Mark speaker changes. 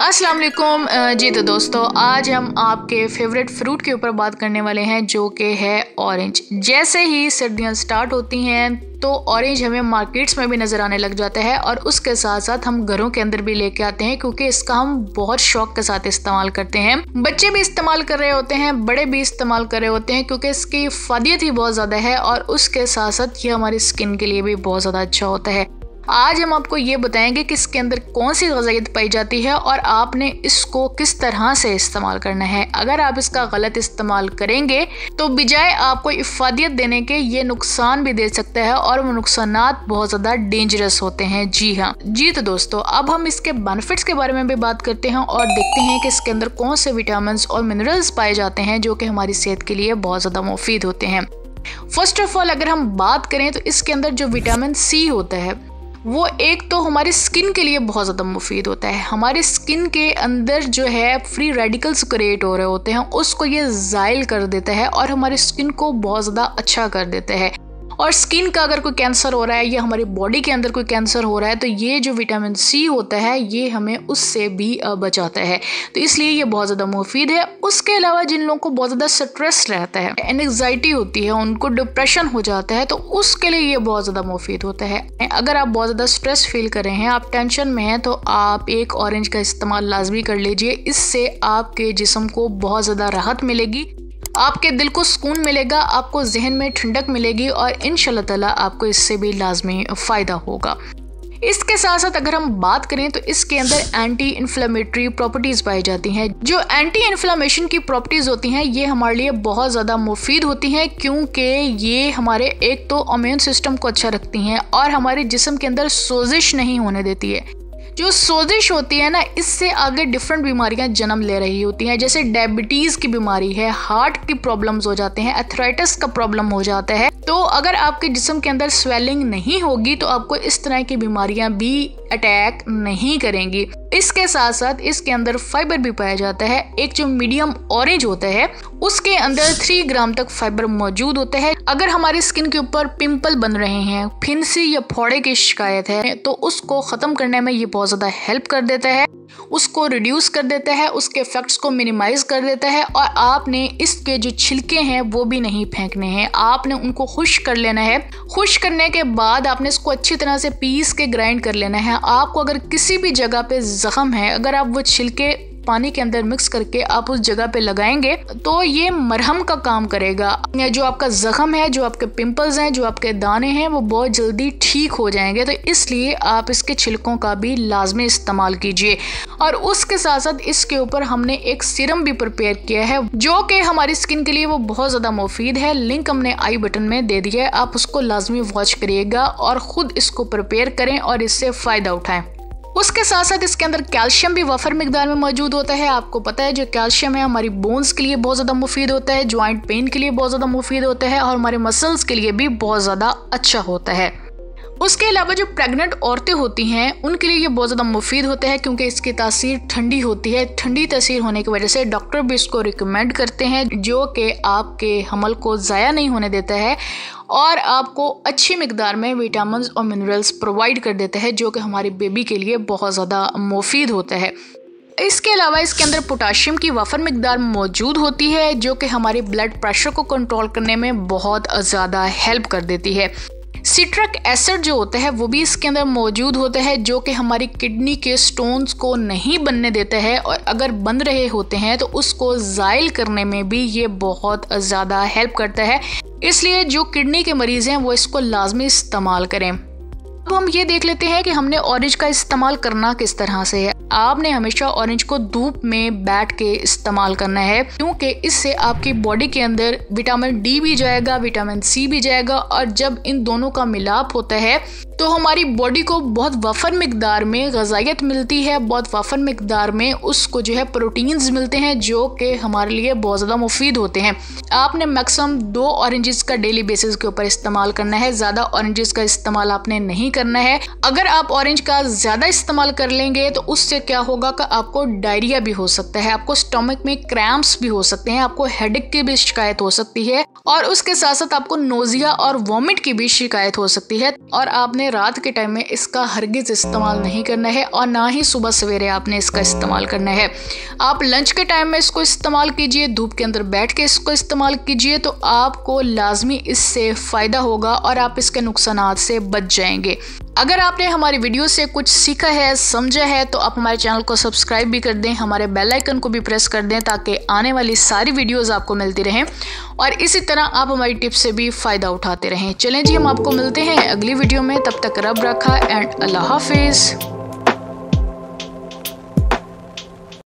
Speaker 1: अस्सलाम वालेकुम जी तो दोस्तों आज हम आपके फेवरेट फ्रूट के ऊपर बात करने वाले हैं जो कि है ऑरेंज जैसे ही सर्दियां स्टार्ट होती हैं तो ऑरेंज हमें मार्केट्स में भी नज़र आने लग जाता है और उसके साथ साथ हम घरों के अंदर भी लेके आते हैं क्योंकि इसका हम बहुत शौक के साथ इस्तेमाल करते हैं बच्चे भी इस्तेमाल कर रहे होते हैं बड़े भी इस्तेमाल कर रहे होते हैं क्योंकि इसकी फादियत ही बहुत ज़्यादा है और उसके साथ साथ ये हमारी स्किन के लिए भी बहुत ज़्यादा अच्छा होता है आज हम आपको ये बताएंगे कि इसके अंदर कौन सी गजाइत पाई जाती है और आपने इसको किस तरह से इस्तेमाल करना है अगर आप इसका गलत इस्तेमाल करेंगे तो बजाय आपको इफादियत देने के ये नुकसान भी दे सकता है और वो नुकसान बहुत ज़्यादा डेंजरस होते हैं जी हाँ जी तो दोस्तों अब हम इसके बेनिफिट्स के बारे में भी बात करते हैं और देखते हैं कि इसके अंदर कौन से विटामिन और मिनरल्स पाए जाते हैं जो कि हमारी सेहत के लिए बहुत ज़्यादा मुफीद होते हैं फर्स्ट ऑफ ऑल अगर हम बात करें तो इसके अंदर जो विटामिन सी होता है वो एक तो हमारी स्किन के लिए बहुत ज़्यादा मुफीद होता है हमारे स्किन के अंदर जो है फ्री रेडिकल्स क्रिएट हो रहे होते हैं उसको ये ज़ायल कर देता है और हमारी स्किन को बहुत ज़्यादा अच्छा कर देता है और स्किन का अगर कोई कैंसर हो रहा है या हमारी बॉडी के अंदर कोई कैंसर हो रहा है तो ये जो विटामिन सी होता है ये हमें उससे भी बचाता है तो इसलिए ये बहुत ज़्यादा मुफीद है उसके अलावा जिन लोगों को बहुत ज़्यादा स्ट्रेस रहता है एनजाइटी होती है उनको डिप्रेशन हो जाता है तो उसके लिए ये बहुत ज़्यादा मुफीद होता है अगर आप बहुत ज़्यादा स्ट्रेस फील कर रहे हैं आप टेंशन में हैं तो आप एक ऑरेंज का इस्तेमाल लाजमी कर लीजिए इससे आपके जिसम को बहुत ज़्यादा राहत मिलेगी आपके दिल को सुकून मिलेगा आपको जहन में ठंडक मिलेगी और इन ताला आपको इससे भी लाजमी फ़ायदा होगा इसके साथ साथ अगर हम बात करें तो इसके अंदर एंटी इन्फ्लामेटरी प्रॉपर्टीज़ पाई जाती हैं जो एंटी इन्फ्लामेशन की प्रॉपर्टीज़ होती हैं ये हमारे लिए बहुत ज़्यादा मुफीद होती हैं क्योंकि ये हमारे एक तो अम्यून सिस्टम को अच्छा रखती हैं और हमारे जिसम के अंदर सोजिश नहीं होने देती है जो सोजिश होती है ना इससे आगे डिफरेंट बीमारियां जन्म ले रही होती हैं जैसे डायबिटीज़ की बीमारी है हार्ट की प्रॉब्लम्स हो जाते हैं एथराइटिस का प्रॉब्लम हो जाता है तो अगर आपके जिसम के अंदर स्वेलिंग नहीं होगी तो आपको इस तरह की बीमारियां भी अटैक नहीं करेंगी इसके साथ साथ इसके अंदर फाइबर भी पाया जाता है एक जो मीडियम ऑरेंज होता है उसके अंदर थ्री ग्राम तक फाइबर मौजूद होता है अगर हमारी स्किन के ऊपर पिंपल बन रहे हैं फिंसी या फोड़े की शिकायत है तो उसको खत्म करने में ये बहुत ज्यादा हेल्प कर देता है उसको रिड्यूस कर देता है उसके इफ़ेक्ट्स को मिनिमाइज़ कर देता है और आपने इसके जो छिलके हैं वो भी नहीं फेंकने हैं आपने उनको खुश कर लेना है खुश करने के बाद आपने इसको अच्छी तरह से पीस के ग्राइंड कर लेना है आपको अगर किसी भी जगह पे जख्म है अगर आप वो छिलके पानी के अंदर मिक्स करके आप उस जगह पे लगाएंगे तो ये मरहम का काम करेगा जो आपका जख्म है जो आपके पिंपल्स हैं जो आपके दाने हैं वो बहुत जल्दी ठीक हो जाएंगे तो इसलिए आप इसके छिलकों का भी लाजमी इस्तेमाल कीजिए और उसके साथ साथ इसके ऊपर हमने एक सिरम भी प्रिपेयर किया है जो कि हमारी स्किन के लिए वो बहुत ज़्यादा मुफीद है लिंक हमने आई बटन में दे दिया है आप उसको लाजमी वॉच करिएगा और ख़ुद इसको प्रिपेयर करें और इससे फ़ायदा उठाएं उसके साथ साथ इसके अंदर कैल्शियम भी वफर मकदार में मौजूद होता है आपको पता है जो कैल्शियम है हमारी बोन्स के लिए बहुत ज़्यादा मुफीद होता है ज्वाइंट पेन के लिए बहुत ज़्यादा मुफीद होता है और हमारे मसल्स के लिए भी बहुत ज़्यादा अच्छा होता है उसके अलावा जो प्रेग्नेंट औरतें होती हैं उनके लिए ये बहुत ज़्यादा मुफीद होते हैं क्योंकि इसकी तासीर ठंडी होती है ठंडी तासीर होने की वजह से डॉक्टर भी इसको रिकमेंड करते हैं जो कि आपके हमल को ज़ाया नहीं होने देता है और आपको अच्छी मकदार में विटामिन और मिनरल्स प्रोवाइड कर देता है जो कि हमारी बेबी के लिए बहुत ज़्यादा मुफीद होता है इसके अलावा इसके अंदर पोटाशियम की वफर मकदार मौजूद होती है जो कि हमारे ब्लड प्रेशर को कंट्रोल करने में बहुत ज़्यादा हेल्प कर देती है सिट्रक एसिड जो होते हैं वो भी इसके अंदर मौजूद होते हैं जो कि हमारी किडनी के स्टोन्स को नहीं बनने देते हैं और अगर बन रहे होते हैं तो उसको जायल करने में भी ये बहुत ज़्यादा हेल्प करता है इसलिए जो किडनी के मरीज़ हैं वो इसको लाजमी इस्तेमाल करें अब हम ये देख लेते हैं कि हमने ऑरेंज का इस्तेमाल करना किस तरह से है आपने हमेशा ऑरेंज को धूप में बैठ के इस्तेमाल करना है क्योंकि इससे आपकी बॉडी के अंदर विटामिन डी भी जाएगा विटामिन सी भी जाएगा और जब इन दोनों का मिलाप होता है तो हमारी बॉडी को बहुत वफर मकदार में गजाइत मिलती है बहुत वफर मकदार में उसको जो है प्रोटीन्स मिलते हैं जो कि हमारे लिए बहुत ज़्यादा मुफीद होते हैं आपने मैक्सिमम दो ऑरेंजेस का डेली बेसिस के ऊपर इस्तेमाल करना है ज़्यादा ऑरेंजेस का इस्तेमाल आपने नहीं करना है अगर आप ऑरेंज का ज़्यादा इस्तेमाल कर लेंगे तो उससे इससे क्या होगा कि आपको डायरिया भी हो सकता है आपको स्टमक में क्रैम्प्स भी हो सकते हैं आपको हेडेक की भी शिकायत हो सकती है और उसके साथ साथ आपको नोजिया और वॉमिट की भी शिकायत हो सकती है और आपने रात के टाइम में इसका हरगिज इस्तेमाल नहीं करना है और ना ही सुबह सवेरे आपने इसका इस्तेमाल करना है आप लंच के टाइम में इसको इस्तेमाल कीजिए धूप के अंदर बैठ के इसको इस्तेमाल कीजिए तो आपको लाजमी इससे फ़ायदा होगा और आप इसके नुकसान से बच जाएंगे अगर आपने हमारी वीडियो से कुछ सीखा है समझा है तो आप हमारे चैनल को सब्सक्राइब भी कर दें हमारे बेल आइकन को भी प्रेस कर दें ताकि आने वाली सारी वीडियोस आपको मिलती रहें और इसी तरह आप हमारी टिप्स से भी फ़ायदा उठाते रहें चलें जी हम आपको मिलते हैं अगली वीडियो में तब तक रब रखा एंड अल्लाह हाफिज़